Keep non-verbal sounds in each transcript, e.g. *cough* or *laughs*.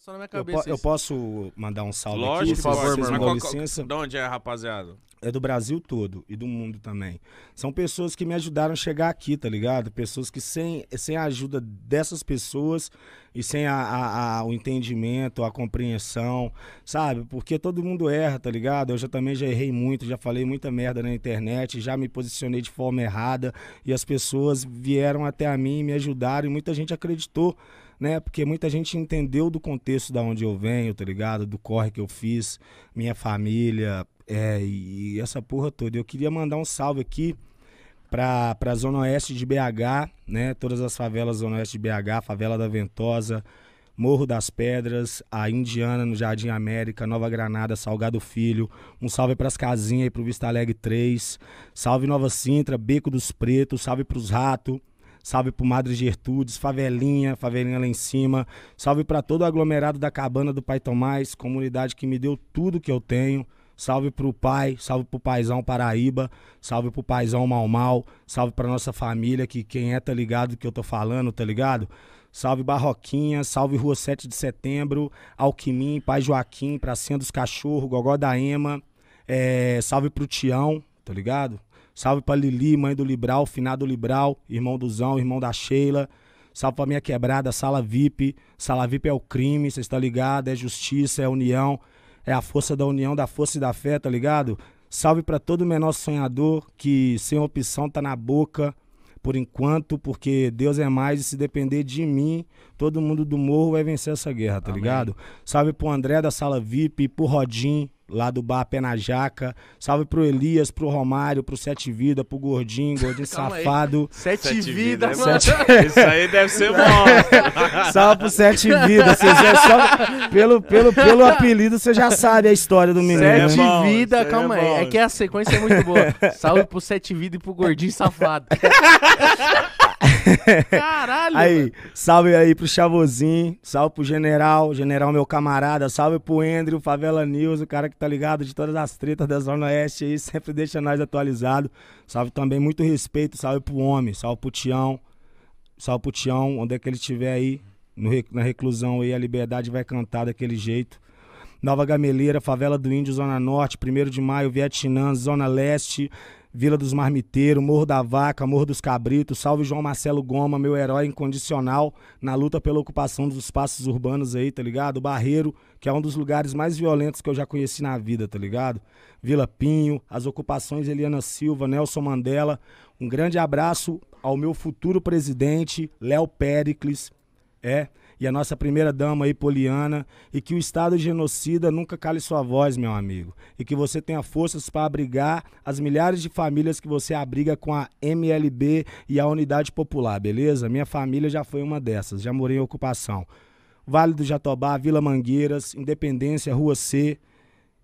Só na minha cabeça. Eu, po- eu posso mandar um salve Lógico, aqui, por favor, meu irmão. licença. De onde é, rapaziada? É do Brasil todo e do mundo também. São pessoas que me ajudaram a chegar aqui, tá ligado? Pessoas que sem, sem a ajuda dessas pessoas e sem a, a, a, o entendimento, a compreensão, sabe? Porque todo mundo erra, tá ligado? Eu já também já errei muito, já falei muita merda na internet, já me posicionei de forma errada e as pessoas vieram até a mim e me ajudaram e muita gente acreditou né? Porque muita gente entendeu do contexto da onde eu venho, tá ligado? Do corre que eu fiz, minha família, é, e essa porra toda. Eu queria mandar um salve aqui pra, pra Zona Oeste de BH, né? Todas as favelas Zona Oeste de BH, Favela da Ventosa, Morro das Pedras, a Indiana no Jardim América, Nova Granada, Salgado Filho. Um salve para as casinhas e pro Vista Alegre 3. Salve Nova Sintra, Beco dos Pretos, salve pros ratos. Salve pro Madre Gertudes, Favelinha, Favelinha lá em cima. Salve para todo o aglomerado da Cabana do Pai Tomás, comunidade que me deu tudo que eu tenho. Salve pro pai, salve pro paizão Paraíba, salve pro paizão Mal Mal, salve pra nossa família, que quem é tá ligado que eu tô falando, tá ligado? Salve Barroquinha, salve Rua 7 de Setembro, Alquimim, Pai Joaquim, Pracinha dos Cachorros, Gogó da Ema, é, salve pro Tião, tá ligado? Salve pra Lili, mãe do Libral, finado Libral, irmão do Zão, irmão da Sheila. Salve pra minha quebrada, sala VIP. Sala VIP é o crime, vocês estão tá ligados? É justiça, é união. É a força da união, da força e da fé, tá ligado? Salve para todo menor sonhador que sem opção tá na boca por enquanto, porque Deus é mais e se depender de mim, todo mundo do morro vai vencer essa guerra, tá Amém. ligado? Salve pro André da sala VIP, pro Rodim, lá do bar Pé na Jaca. Salve pro Elias, pro Romário, pro Sete Vida, pro Gordinho, Gordinho *laughs* Safado. Sete, Sete Vida, vida mano. Isso aí deve ser bom. *laughs* Salve pro Sete Vida. Só... pelo, pelo, pelo apelido, você já sabe a história do menino. Sete né? É bom, Vida, calma é aí. É que a sequência é muito boa. Salve pro Sete Vida e pro Gordinho Safado. *laughs* Caralho! aí, mano. salve aí pro Chavozinho, salve pro General, General meu camarada, salve pro Andrew, Favela News, o cara que tá ligado de todas as tretas da Zona Oeste aí, *laughs* sempre deixa nós atualizado. Salve também, muito respeito, salve pro homem, salve pro Tião, salve pro Tião, onde é que ele estiver aí, no, na reclusão aí, a liberdade vai cantar daquele jeito. Nova Gameleira, Favela do Índio, Zona Norte, 1 de Maio, Vietnã, Zona Leste, Vila dos Marmiteiros, Morro da Vaca, Morro dos Cabritos, salve João Marcelo Goma, meu herói incondicional na luta pela ocupação dos espaços urbanos aí, tá ligado? Barreiro, que é um dos lugares mais violentos que eu já conheci na vida, tá ligado? Vila Pinho, as ocupações Eliana Silva, Nelson Mandela. Um grande abraço ao meu futuro presidente, Léo Pericles. É, e a nossa primeira dama aí, Poliana, e que o Estado genocida nunca cale sua voz, meu amigo, e que você tenha forças para abrigar as milhares de famílias que você abriga com a MLB e a Unidade Popular, beleza? Minha família já foi uma dessas, já morei em ocupação. Vale do Jatobá, Vila Mangueiras, Independência, Rua C,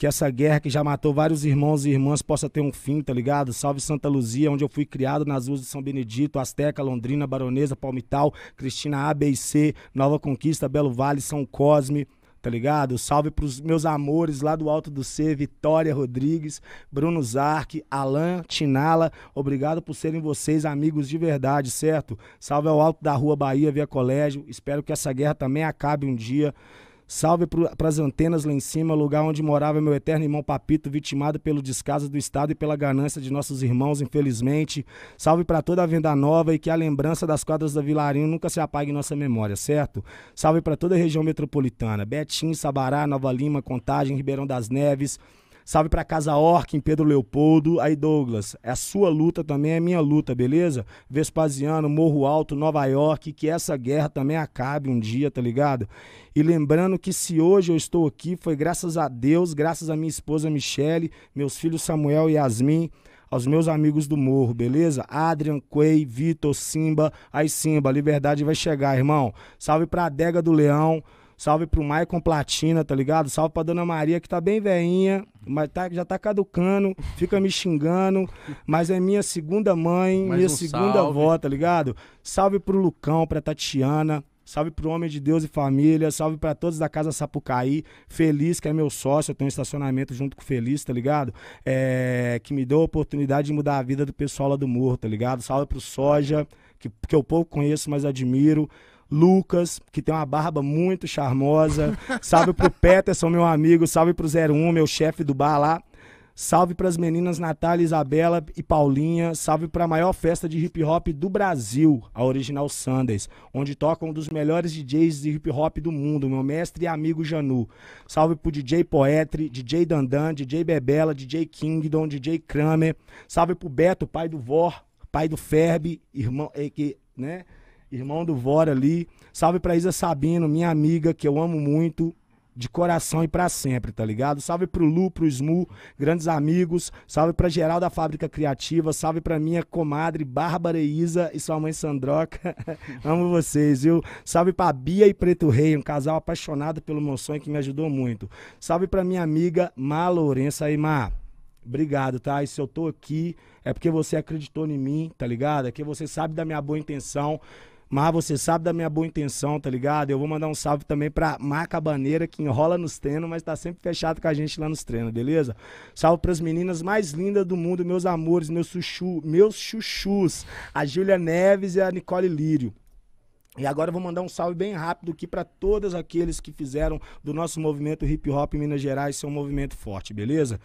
que essa guerra que já matou vários irmãos e irmãs possa ter um fim, tá ligado? Salve Santa Luzia, onde eu fui criado, nas ruas de São Benedito, Azteca, Londrina, Baronesa, Palmital, Cristina A, B e C, Nova Conquista, Belo Vale, São Cosme, tá ligado? Salve pros meus amores lá do Alto do C, Vitória Rodrigues, Bruno Zarque, Alain Tinala, obrigado por serem vocês amigos de verdade, certo? Salve ao Alto da Rua Bahia, Via Colégio, espero que essa guerra também acabe um dia, Salve para as antenas lá em cima, lugar onde morava meu eterno irmão Papito, vitimado pelo descaso do Estado e pela ganância de nossos irmãos, infelizmente. Salve para toda a Venda Nova e que a lembrança das quadras da Vilarinho nunca se apague em nossa memória, certo? Salve para toda a região metropolitana, Betim, Sabará, Nova Lima, Contagem, Ribeirão das Neves, Salve pra Casa Orc, em Pedro Leopoldo. Aí, Douglas, é a sua luta também, é minha luta, beleza? Vespasiano, Morro Alto, Nova York, que essa guerra também acabe um dia, tá ligado? E lembrando que se hoje eu estou aqui foi graças a Deus, graças a minha esposa Michele, meus filhos Samuel e Yasmin, aos meus amigos do morro, beleza? Adrian, Quay, Vitor, Simba, aí Simba, a liberdade vai chegar, irmão. Salve pra Adega do Leão. Salve pro Maicon Platina, tá ligado? Salve pra Dona Maria, que tá bem velhinha, mas tá, já tá caducando, fica me xingando, mas é minha segunda mãe, Mais minha um segunda salve. avó, tá ligado? Salve pro Lucão, pra Tatiana, Salve pro homem de Deus e família, salve para todos da Casa Sapucaí, Feliz, que é meu sócio, eu tenho um estacionamento junto com o Feliz, tá ligado? É, que me deu a oportunidade de mudar a vida do pessoal lá do morro, tá ligado? Salve pro Soja, que, que eu pouco conheço, mas admiro. Lucas, que tem uma barba muito charmosa. Salve pro *laughs* Peterson, meu amigo. Salve pro 01, meu chefe do bar lá. Salve para as meninas Natália, Isabela e Paulinha. Salve para a maior festa de hip hop do Brasil, a Original Sundays, onde toca um dos melhores DJs de hip hop do mundo, meu mestre e amigo Janu. Salve pro DJ Poetri, DJ Dandan, DJ Bebela, DJ Kingdom, DJ Kramer. Salve pro Beto, pai do Vor, pai do Ferb, irmão, é, que, né? irmão do Vora ali. Salve pra Isa Sabino, minha amiga, que eu amo muito, de coração e para sempre, tá ligado? Salve pro Lu, pro Smu, grandes amigos. Salve pra geral da Fábrica Criativa. Salve pra minha comadre Bárbara Isa e sua mãe Sandroca. *laughs* Amo vocês, viu? Salve pra Bia e Preto Rei, um casal apaixonado pelo meu sonho que me ajudou muito. Salve pra minha amiga Má Lourença e Má. Obrigado, tá? E se eu tô aqui, é porque você acreditou em mim, tá ligado? É que você sabe da minha boa intenção. Mas você sabe da minha boa intenção, tá ligado? Eu vou mandar um salve também pra Maca Baneira, que enrola nos treinos, mas tá sempre fechado com a gente lá nos treinos, beleza? Salve pras meninas mais lindas do mundo, meus amores, meus chuchu, meus chuchus, a Júlia Neves e a Nicole Lírio. E agora eu vou mandar um salve bem rápido aqui para todos aqueles que fizeram do nosso movimento hip hop em Minas Gerais ser um movimento forte, beleza?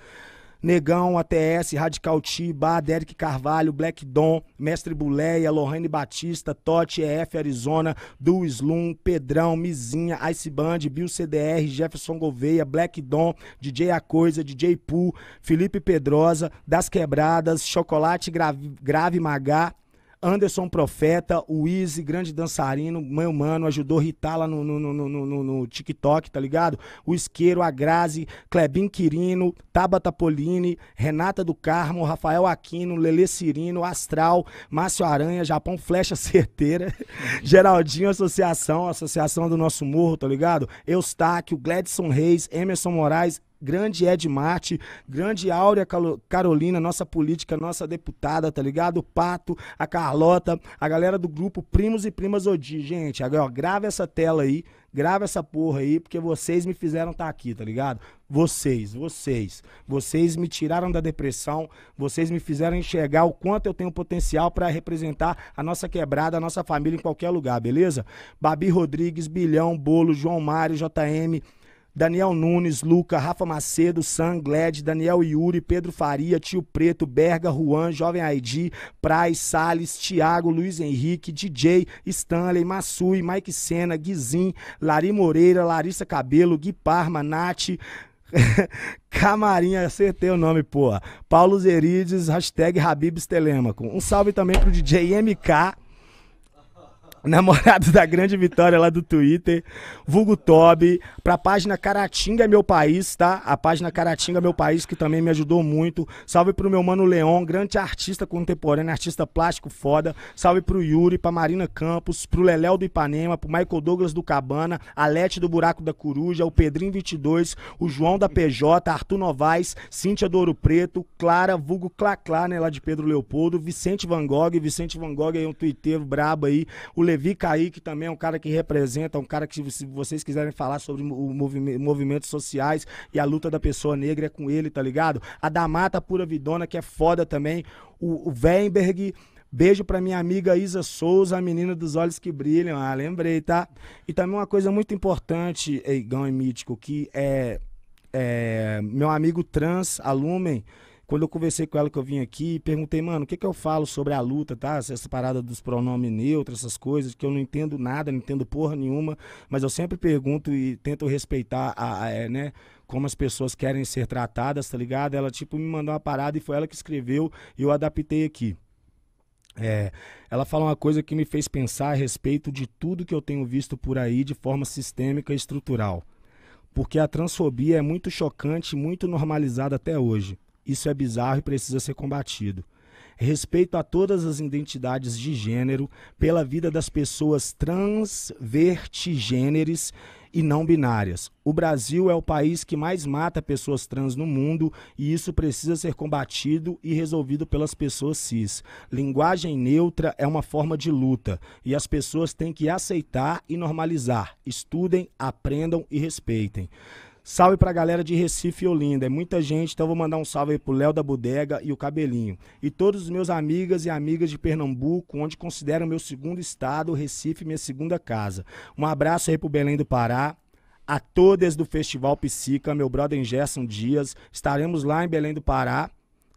Negão, ATS, Radical T, Bar, Derek Carvalho, Black Dom, Mestre Buleia, Lorraine Batista, Totti, EF Arizona, Du Slum, Pedrão, Mizinha, Ice Band, Bill CDR, Jefferson Gouveia, Black Dom, DJ A Coisa, DJ Poo, Felipe Pedrosa, Das Quebradas, Chocolate Grave, Grave Magá, Anderson Profeta, o Easy, grande dançarino, meu mano, ajudou Rita lá no, no, no, no, no TikTok, tá ligado? O Isqueiro, a Grazi, Klebin Quirino, Tabata Polini, Renata do Carmo, Rafael Aquino, Lele Cirino, Astral, Márcio Aranha, Japão Flecha *laughs* Certeira, Geraldinho Associação, Associação do Nosso Morro, tá ligado? Eustáquio, Gladson Reis, Emerson Moraes, grande Ed Marte, grande Áurea Carolina, nossa política, nossa deputada, tá ligado? O Pato, a Carlota, a galera do grupo Primos e Primas Odi. Gente, agora grava essa tela aí, grava essa porra aí, porque vocês me fizeram estar tá aqui, tá ligado? Vocês, vocês. Vocês me tiraram da depressão, vocês me fizeram enxergar o quanto eu tenho potencial para representar a nossa quebrada, a nossa família em qualquer lugar, beleza? Babi Rodrigues, Bilhão, Bolo, João Mário, JM, Daniel Nunes, Luca, Rafa Macedo, Sam, Gled, Daniel Yuri, Pedro Faria, Tio Preto, Berga, Juan, Jovem Haidi, Praz, Salles, Thiago, Luiz Henrique, DJ, Stanley, Massui, Mike Sena, Guizim, Lari Moreira, Larissa Cabelo, Gui Parma, Nath, *laughs* Camarinha, acertei o nome, porra. Paulo Zerides, hashtag Habibs Telemaco. Um salve também pro DJ MK namorado da grande vitória lá do Twitter, vulgo Toby, pra página Caratinga Meu País, tá? A página Caratinga Meu País, que também me ajudou muito. Salve pro meu mano Leon, grande artista contemporâneo, artista plástico foda. Salve pro Yuri, pra Marina Campos, pro Leléu do Ipanema, pro Michael Douglas do Cabana, a Lete do Buraco da Coruja, o Pedrinho 22, o João da PJ, Arthur Novaes, Cíntia do Ouro Preto, Clara, vulgo Claclá, né, lá de Pedro Leopoldo, Vicente Van Gogh, Vicente Van Gogh aí é um Twitter brabo aí, o Le Levi Kaique também é um cara que representa, um cara que, se vocês quiserem falar sobre o movimento, movimentos sociais e a luta da pessoa negra, é com ele, tá ligado? A Damata Pura Vidona, que é foda também. O, o Weinberg. Beijo pra minha amiga Isa Souza, a menina dos olhos que brilham. Ah, lembrei, tá? E também uma coisa muito importante, Eigão e Mítico, que é, é meu amigo trans, Alumen, quando eu conversei com ela que eu vim aqui, perguntei, mano, o que, que eu falo sobre a luta, tá? Essa parada dos pronomes neutros, essas coisas, que eu não entendo nada, não entendo porra nenhuma, mas eu sempre pergunto e tento respeitar a, a é, né? como as pessoas querem ser tratadas, tá ligado? Ela, tipo, me mandou uma parada e foi ela que escreveu e eu adaptei aqui. É, ela fala uma coisa que me fez pensar a respeito de tudo que eu tenho visto por aí de forma sistêmica e estrutural. Porque a transfobia é muito chocante, muito normalizada até hoje. Isso é bizarro e precisa ser combatido. Respeito a todas as identidades de gênero, pela vida das pessoas transvertigêneres e não binárias. O Brasil é o país que mais mata pessoas trans no mundo e isso precisa ser combatido e resolvido pelas pessoas cis. Linguagem neutra é uma forma de luta e as pessoas têm que aceitar e normalizar. Estudem, aprendam e respeitem. Salve pra galera de Recife e Olinda. É muita gente, então vou mandar um salve aí pro Léo da Bodega e o Cabelinho. E todos os meus amigas e amigas de Pernambuco, onde considero meu segundo estado, Recife, minha segunda casa. Um abraço aí pro Belém do Pará, a todas do Festival Psica, meu brother Gerson Dias. Estaremos lá em Belém do Pará,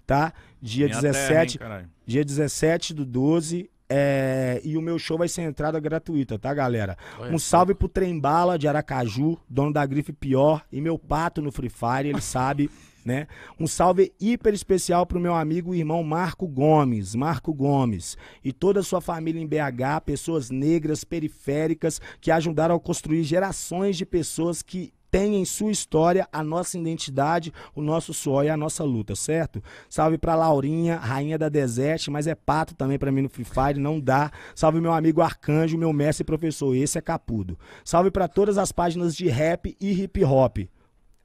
tá? Dia Minha 17, terra, hein, dia 17 do 12 é, e o meu show vai ser entrada gratuita, tá, galera? Olha um salve pro Trembala de Aracaju, dono da grife pior, e meu pato no Free Fire, ele sabe, *laughs* né? Um salve hiper especial pro meu amigo e irmão Marco Gomes, Marco Gomes, e toda a sua família em BH, pessoas negras, periféricas, que ajudaram a construir gerações de pessoas que tem em sua história a nossa identidade, o nosso suor e a nossa luta, certo? Salve pra Laurinha, rainha da Deserte, mas é pato também pra mim no Free Fire, não dá. Salve meu amigo Arcanjo, meu mestre e professor, esse é capudo. Salve pra todas as páginas de rap e hip hop.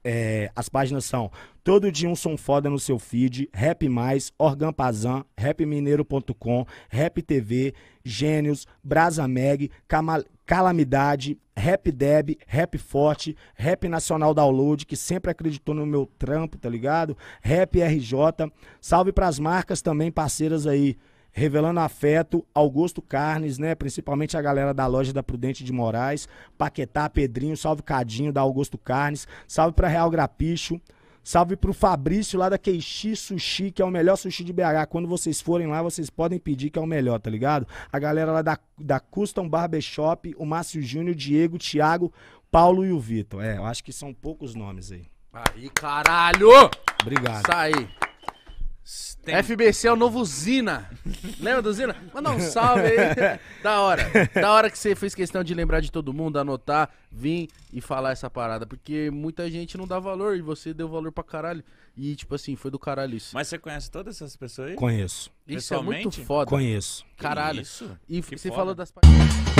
É, as páginas são Todo dia um som foda no seu feed, Rap Mais, Orgampazan, rapmineiro.com, Rap TV, Gênios, Brasa Mag, Camal Calamidade, Rap Deb, Rap Forte, Rap Nacional Download, que sempre acreditou no meu trampo, tá ligado? Rap RJ. Salve pras marcas também, parceiras aí revelando afeto, Augusto Carnes, né? Principalmente a galera da loja da Prudente de Moraes, Paquetá, Pedrinho, salve Cadinho da Augusto Carnes, salve para Real Grapicho. Salve pro Fabrício lá da Queixi Sushi, que é o melhor sushi de BH. Quando vocês forem lá, vocês podem pedir que é o melhor, tá ligado? A galera lá da, da Custom Barbershop, o Márcio Júnior, o Diego, o Thiago, Paulo e o Vitor. É, eu acho que são poucos nomes aí. Aí, caralho! Obrigado. Isso aí. FBC é o novo Zina. Lembra do Zina? Manda um salve aí. *laughs* da hora. Da hora que você fez questão de lembrar de todo mundo, anotar, vir e falar essa parada. Porque muita gente não dá valor e você deu valor pra caralho. E, tipo assim, foi do caralho isso. Mas você conhece todas essas pessoas aí? Conheço. Isso é muito foda. Conheço. Caralho. Isso? E que você foda. falou das paradas.